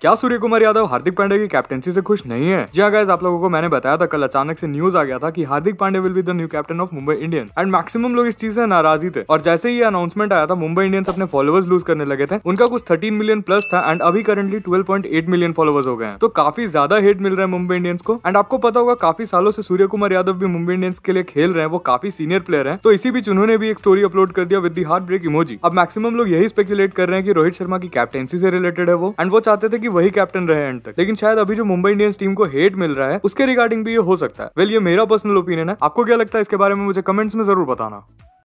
क्या सूर्य कुमार यादव हार्दिक पांडे की कैप्टनसी से खुश नहीं है जी गाइज हाँ, आप लोगों को मैंने बताया था कल अचानक से न्यूज आ गया था कि Hardik Pandya will be the new captain of Mumbai Indian and maximum लोग इस चीज से नाराजी थे और जैसे ही अनाउंसमेंट आया था मुंबई इंडियंस अपने फॉलोअर्स लूज करने लगे थे उनका कुछ थर्टीन मिलियन प्लस था एंड अभी currently twelve point eight million followers हो गए हैं तो काफी ज्यादा हेट मिल रहा है मुंबई इंडियंस को एंड आपको पता होगा काफी सालों से सूर्य कुमार यादव भी मुंबई इंडियंस के लिए खेल रहे हैं वो काफी सीनियर प्लेयर है तो इसी बीच उन्होंने भी एक स्टोरी अपलोड कर दिया with the heart break emoji अब मैक्सिमम लोग यही स्पेकुलेट कर रहे हैं कि रोहित शर्मा की कैप्टेंसी से रिलेटेड है वो एंड वो चाहते थे कि कि वही कैप्टन रहे एंड तक लेकिन शायद अभी जो मुंबई इंडियंस टीम को हेट मिल रहा है उसके रिगार्डिंग भी ये हो सकता है वेल ये मेरा पर्सनल ओपिनियन है आपको क्या लगता है इसके बारे में मुझे कमेंट्स में जरूर बताना